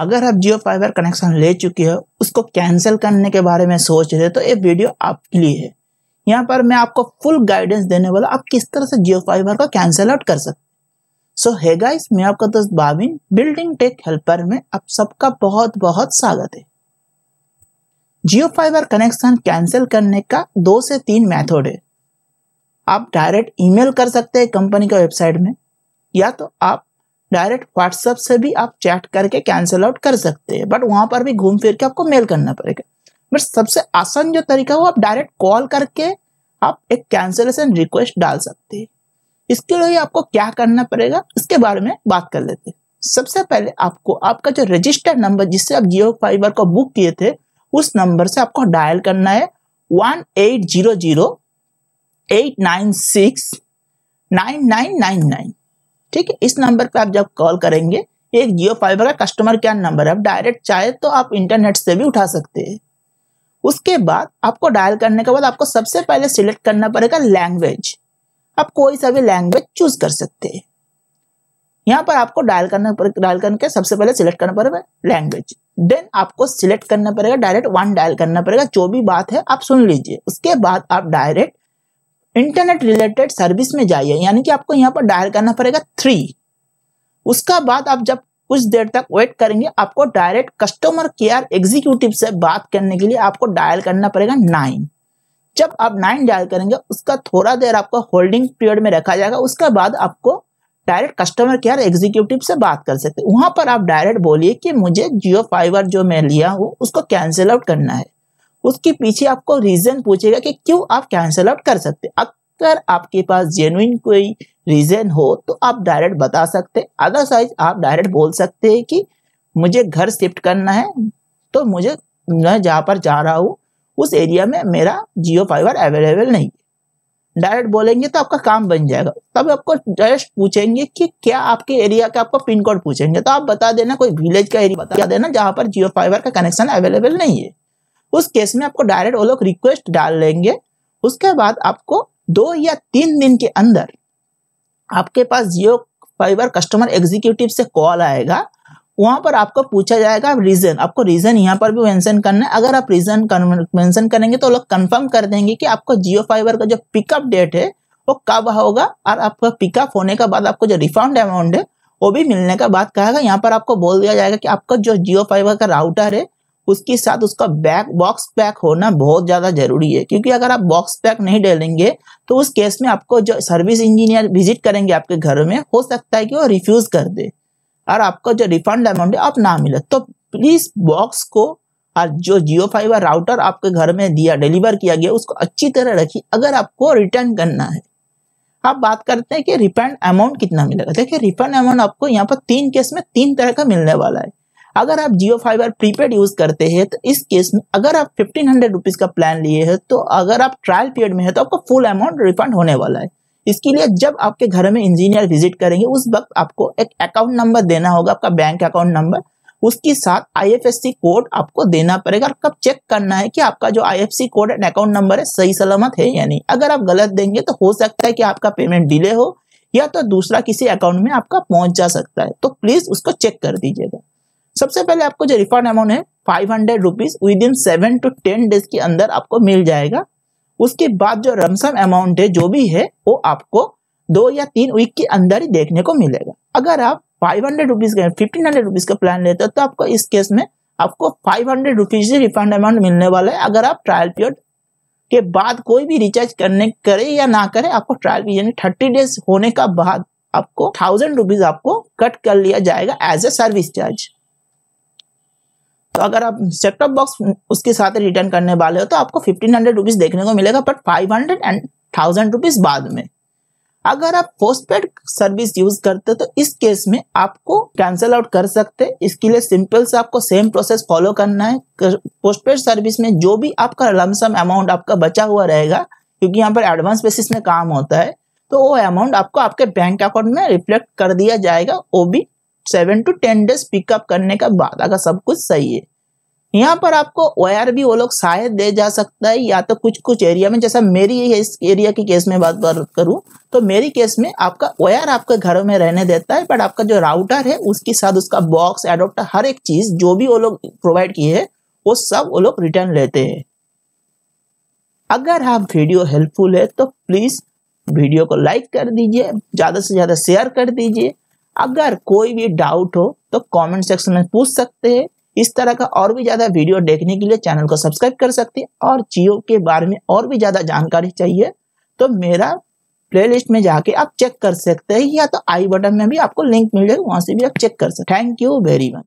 अगर आप जियो fibre connection ले चुके हो उसको कैंसिल करने के बारे में सोच रहे हो तो ये वीडियो आपके लिए है यहाँ पर मैं आपको फुल गाइडेंस देने वाला आप किस तरह से जियो फाइबर का कैंसिल आउट कर सकते सो so, है गाइस मैं आपका दोस्त बाबिन बिल्डिंग टेक हेल्पर में आप सबका बहुत बहुत स्वागत है जियो फाइबर कनेक्शन कैंसिल करने का दो से तीन मेथड है आप डायरेक्ट ईमेल कर सकते हैं कंपनी का वेबसाइट में या तो आप डायरेक्ट व्हाट्सएप से भी आप चैट करके कैंसिल आउट कर सकते हैं बट वहां पर भी घूम फिर के आपको मेल करना पड़ेगा बट सबसे आसान जो तरीका वो आप डायरेक्ट कॉल करके आप एक कैंसिलेशन रिक्वेस्ट डाल सकते हैं इसके लिए आपको क्या करना पड़ेगा इसके बारे में बात कर लेते हैं सबसे पहले आपको आपका जो रजिस्टर्ड नंबर जिससे आप जियो फाइबर को बुक किए थे उस नंबर से आपको डायल करना है one eight zero zero eight nine six nine nine nine nine ठीक है इस नंबर पे आप जब कॉल करेंगे एक जियो फाइबर का कस्टमर केयर नंबर है डायरेक्ट चाहे तो आप इंटरनेट से भी उठा सकते हैं उसके बाद आपको डायल करने के बाद आपको सबसे पहले सिलेक्ट करना पड़ेगा लैंग्वेज आप कोई सा भी लैंग्वेज चूज कर सकते हैं यहाँ पर आपको डायल करना डायल करके सबसे पहले सिलेक्ट करना पड़ेगा लैंग्वेज देन आपको सिलेक्ट करना पड़ेगा डायरेक्ट वन डायल करना पड़ेगा जो भी बात है आप सुन लीजिए उसके बाद आप डायरेक्ट इंटरनेट रिलेटेड सर्विस में जाइए यानी कि आपको यहाँ पर डायल करना पड़ेगा थ्री उसका बाद आप जब कुछ देर तक वेट करेंगे आपको डायरेक्ट कस्टमर केयर एग्जीक्यूटिव से बात करने के लिए आपको डायल करना पड़ेगा नाइन जब आप नाइन डायल करेंगे उसका थोड़ा देर आपको होल्डिंग पीरियड में रखा जाएगा उसके बाद आपको डायरेक्ट कस्टमर केयर एग्जीक्यूटिव से बात कर सकते हैं वहां पर आप डायरेक्ट बोलिए कि मुझे जियो फाइबर जो मैं लिया हूँ उसको कैंसिल आउट करना है उसके पीछे आपको रीजन पूछेगा कि क्यों आप कैंसिल आउट कर सकते अगर आपके पास जेनुइन कोई रीजन हो तो आप डायरेक्ट बता सकते हैं अदरसाइज आप डायरेक्ट बोल सकते हैं कि मुझे घर शिफ्ट करना है तो मुझे मैं जहाँ पर जा रहा हूँ उस एरिया में मेरा जियो फाइबर अवेलेबल नहीं है डायरेक्ट बोलेंगे तो आपका काम बन जाएगा तब आपको डायरेक्ट पूछेंगे कि क्या आपके एरिया का आपको पिन कोड पूछेंगे तो आप बता देना कोई विलेज का एरिया बता देना जहाँ पर जियो फाइबर का कनेक्शन अवेलेबल नहीं है उस केस में आपको डायरेक्ट वो लोग रिक्वेस्ट डाल लेंगे उसके बाद आपको दो या तीन दिन के अंदर आपके पास जियो फाइबर कस्टमर एग्जीक्यूटिव से कॉल आएगा वहां पर आपको पूछा जाएगा रीजन आपको रीजन यहाँ पर भी मेंशन करना है अगर आप रीजन मेंशन करेंगे तो लोग कंफर्म कर देंगे कि आपको जियो फाइबर का जो पिकअप डेट है वो कब होगा और आपका पिकअप होने के बाद आपको जो रिफंड अमाउंट है वो भी मिलने का बात कहेगा यहाँ पर आपको बोल दिया जाएगा कि आपका जो जियो फाइबर का राउटर है उसके साथ उसका बैक बॉक्स पैक होना बहुत ज़्यादा जरूरी है क्योंकि अगर आप बॉक्स पैक नहीं डालेंगे तो उस केस में आपको जो सर्विस इंजीनियर विजिट करेंगे आपके घर में हो सकता है कि वो रिफ्यूज़ कर दे और आपका जो रिफंड अमाउंट है आप ना मिले तो प्लीज़ बॉक्स को और जो जियो फाइबर राउटर आपके घर में दिया डिलीवर किया गया उसको अच्छी तरह रखिए अगर आपको रिटर्न करना है आप बात करते हैं कि रिफंड अमाउंट कितना मिलेगा देखिए रिफंड अमाउंट आपको यहाँ पर तीन केस में तीन तरह का मिलने वाला है अगर आप जियो फाइबर प्रीपेड यूज करते हैं तो इस केस में अगर आप फिफ्टीन हंड्रेड रुपीज का प्लान लिए हैं तो अगर आप ट्रायल पीरियड में है तो आपका फुल अमाउंट रिफंड होने वाला है इसके लिए जब आपके घर में इंजीनियर विजिट करेंगे उस वक्त आपको एक अकाउंट नंबर देना होगा आपका बैंक अकाउंट नंबर उसके साथ आईएफएससी कोड आपको देना पड़ेगा और कब चेक करना है कि आपका जो IFC code and account number है सही सलामत है या नहीं अगर आप गलत देंगे तो हो सकता है कि आपका पेमेंट डिले हो या तो दूसरा किसी अकाउंट में आपका पहुंच जा सकता है तो प्लीज उसको चेक कर दीजिएगा सबसे पहले आपको जो रिफंड अमाउंट है five hundred rupees within seven to ten days के अंदर आपको मिल जाएगा उसके बाद जो रमसम अमाउंट है जो भी है वो आपको दो या तीन वीक के अंदर ही देखने को मिलेगा अगर आप फाइव हंड्रेड रुपीज का फिफ्टीन हंड्रेड रुपीज का प्लान लेते हो तो आपको इस केस में आपको फाइव हंड्रेड रुपीज ही रिफंड अमाउंट मिलने वाला है अगर आप ट्रायल पीरियड के बाद कोई भी रिचार्ज करने करे या ना करे आपको ट्रायल पीरियड यानी थर्टी डेज होने का बाद आपको थाउजेंड रुपीज आपको कट कर लिया जाएगा एज ए सर्विस चार्ज तो अगर आप सेट टॉप बॉक्स उसके साथ रिटर्न करने वाले हो तो आपको फिफ्टीन हंड्रेड रुपीज देखने को मिलेगा but five hundred and thousand rupees बाद में अगर आप पोस्टपेड सर्विस यूज करते हो तो इस केस में आपको कैंसिल आउट कर सकते हैं इसके लिए सिंपल से आपको सेम प्रोसेस फॉलो करना है पोस्टपेड सर्विस में जो भी आपका लमसम अमाउंट आपका बचा हुआ रहेगा क्योंकि यहाँ पर एडवांस बेसिस में काम होता है तो वो अमाउंट आपको आपके बैंक अकाउंट में रिफ्लेक्ट कर दिया जाएगा वो भी seven to ten days pickup करने का बाद अगर सब कुछ सही है यहाँ पर आपको ओ आर भी वो लोग शायद दे जा सकता है या तो कुछ कुछ एरिया में जैसा मेरी इस एरिया के केस में बात करूँ तो मेरी केस में आपका ओ आर आपके घरों में रहने देता है बट आपका जो राउटर है उसके साथ उसका बॉक्स एडोप्टर हर एक चीज जो भी वो लोग प्रोवाइड किए है वो सब वो लोग रिटर्न लेते हैं अगर आप वीडियो हेल्पफुल है तो प्लीज वीडियो को लाइक कर दीजिए ज्यादा से ज्यादा शेयर कर दीजिए अगर कोई भी डाउट हो तो कमेंट सेक्शन में पूछ सकते हैं इस तरह का और भी ज़्यादा वीडियो देखने के लिए चैनल को सब्सक्राइब कर सकते हैं और जियो के बारे में और भी ज़्यादा जानकारी चाहिए तो मेरा प्लेलिस्ट में जाके आप चेक कर सकते हैं या तो आई बटन में भी आपको लिंक मिल जाएगा वहां से भी आप चेक कर सकते थैंक यू वेरी मच